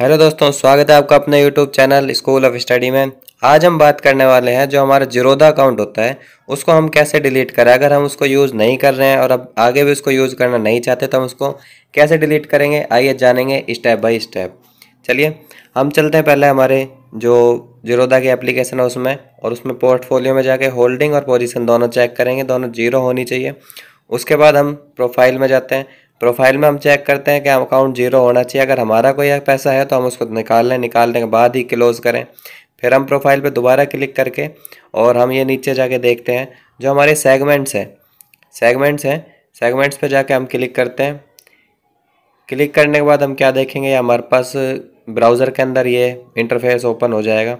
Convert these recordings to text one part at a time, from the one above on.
hello दोस्तों स्वागत है आपका अपने YouTube channel school of study में आज हम बात करने वाले हैं जो हमारा जीरोदा अकाउंट होता है उसको हम कैसे डिलीट करें अगर हम उसको यूज़ नहीं कर रहे हैं और अब आगे भी उसको यूज़ करना नहीं चाहते तो हम उसको कैसे डिलीट करेंगे आइए जानेंगे स्टेप बाई स्टेप चलिए हम चलते हैं पहले हमारे जो जीरोदा की एप्लीकेशन है उसमें और उसमें पोर्टफोलियो में जाके होल्डिंग और पोजिशन दोनों चेक करेंगे दोनों जीरो होनी चाहिए उसके बाद हम प्रोफाइल में जाते हैं प्रोफाइल में हम चेक करते हैं कि हम अकाउंट जीरो होना चाहिए अगर हमारा कोई पैसा है तो हम उसको निकाल लें निकालने के बाद ही क्लोज़ करें फिर हम प्रोफाइल पर दोबारा क्लिक करके और हम ये नीचे जाके देखते हैं जो हमारे सेगमेंट्स हैं सेगमेंट्स हैं सेगमेंट्स पर जाके हम क्लिक करते हैं क्लिक करने के बाद हम क्या देखेंगे हमारे पास ब्राउज़र के अंदर ये इंटरफेस ओपन हो जाएगा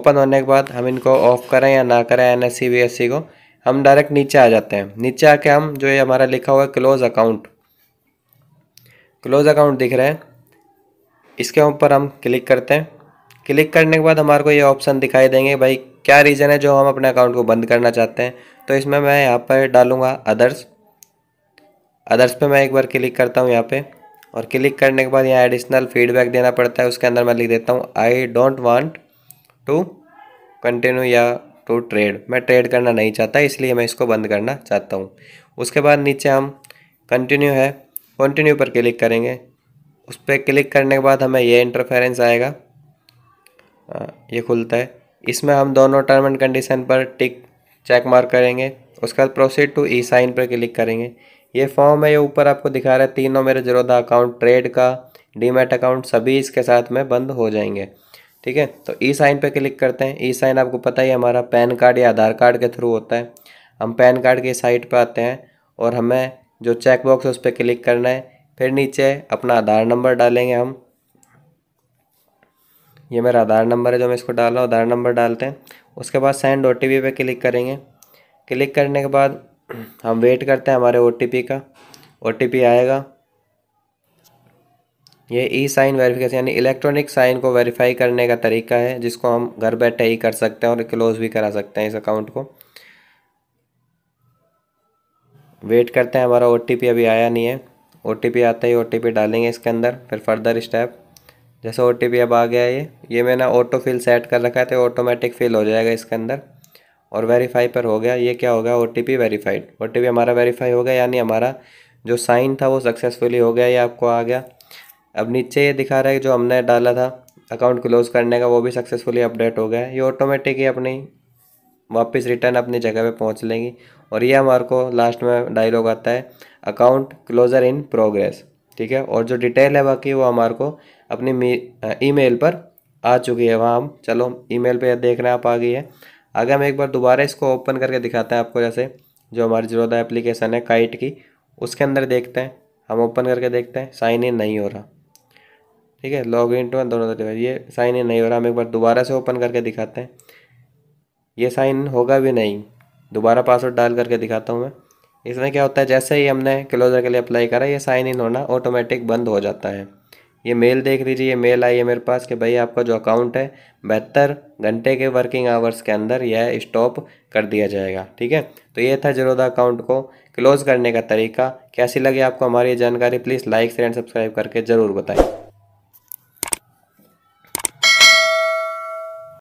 ओपन होने के बाद हम इनको ऑफ़ करें या ना करें एन एस को हम डायरेक्ट नीचे आ जाते हैं नीचे आके हम जो ये हमारा लिखा हुआ है क्लोज़ अकाउंट क्लोज अकाउंट दिख रहा है इसके ऊपर हम क्लिक करते हैं क्लिक करने के बाद हमारे को ये ऑप्शन दिखाई देंगे भाई क्या रीज़न है जो हम अपने अकाउंट को बंद करना चाहते हैं तो इसमें मैं यहाँ पर डालूँगा अदर्स अदर्स पे मैं एक बार क्लिक करता हूँ यहाँ पे और क्लिक करने के बाद यहाँ एडिशनल फीडबैक देना पड़ता है उसके अंदर मैं लिख देता हूँ I don't want to continue या टू ट्रेड मैं ट्रेड करना नहीं चाहता इसलिए मैं इसको बंद करना चाहता हूँ उसके बाद नीचे हम कंटिन्यू है कंटिन्यू पर क्लिक करेंगे उस पर क्लिक करने के बाद हमें यह इंटरफेरेंस आएगा ये खुलता है इसमें हम दोनों टर्म एंड कंडीशन पर टिक चेक मार्क करेंगे उसके बाद प्रोसीड टू ई साइन पर क्लिक करेंगे ये फॉर्म है ये ऊपर आपको दिखा रहा है तीनों मेरे जीरोधा अकाउंट ट्रेड का डीमेट अकाउंट सभी इसके साथ में बंद हो जाएंगे ठीक है तो ई साइन पर क्लिक करते हैं ई साइन आपको पता ही हमारा पैन कार्ड या आधार कार्ड के थ्रू होता है हम पैन कार्ड की साइट पर आते हैं और हमें जो चेकबॉक्स है उस पर क्लिक करना है फिर नीचे अपना आधार नंबर डालेंगे हम ये मेरा आधार नंबर है जो मैं इसको डाल रहा हूँ आधार नंबर डालते हैं उसके बाद सेंड ओ टी पे क्लिक करेंगे क्लिक करने के बाद हम वेट करते हैं हमारे ओ का ओ आएगा ये ई साइन वेरिफिकेशन यानी इलेक्ट्रॉनिक साइन को वेरीफाई करने का तरीका है जिसको हम घर बैठे ही कर सकते हैं और क्लोज भी करा सकते हैं इस अकाउंट को वेट करते हैं हमारा ओ अभी आया नहीं है ओ आता ही ओ डालेंगे इसके अंदर फिर फर्दर स्टेप जैसे ओ अब आ गया ये ये मैंने ऑटो फिल सेट कर रखा है तो ऑटोमेटिक फिल हो जाएगा इसके अंदर और वेरीफाई पर हो गया ये क्या होगा ओ टी वेरीफाइड ओ हमारा वेरीफाई हो गया यानी हमारा जो साइन था वो सक्सेसफुली हो गया ये आपको आ गया अब नीचे ये दिखा रहा है जो हमने डाला था अकाउंट क्लोज़ करने का वो भी सक्सेसफुली अपडेट हो गया है ये ऑटोमेटिक ही अपनी वापस रिटर्न अपनी जगह पे पहुंच लेंगी और ये हमारे को लास्ट में डायलॉग आता है अकाउंट क्लोजर इन प्रोग्रेस ठीक है और जो डिटेल है बाकी वो हमारे को अपनी ईमेल पर आ चुकी है वहाँ हम चलो ईमेल पे देख रहे हैं आप आ गई है आगे हम एक बार दोबारा इसको ओपन करके दिखाते हैं आपको जैसे जो हमारी जीरोधा एप्लीकेशन है काइट की उसके अंदर देखते हैं हम ओपन करके देखते हैं साइन इन नहीं हो रहा ठीक है लॉग इन टू दोनों ये साइन इन नहीं हो रहा हम एक बार दोबारा से ओपन करके दिखाते हैं ये साइन होगा भी नहीं दोबारा पासवर्ड डाल करके दिखाता हूँ मैं इसमें क्या होता है जैसे ही हमने क्लोजर के लिए अप्लाई करा ये साइन इन होना ऑटोमेटिक बंद हो जाता है ये मेल देख लीजिए ये मेल आई है मेरे पास कि भाई आपका जो अकाउंट है बेहतर घंटे के वर्किंग आवर्स के अंदर यह स्टॉप कर दिया जाएगा ठीक है तो ये था जरोदा अकाउंट को क्लोज़ करने का तरीका कैसी लगी आपको हमारी जानकारी please like share and subscribe करके ज़रूर बताएँ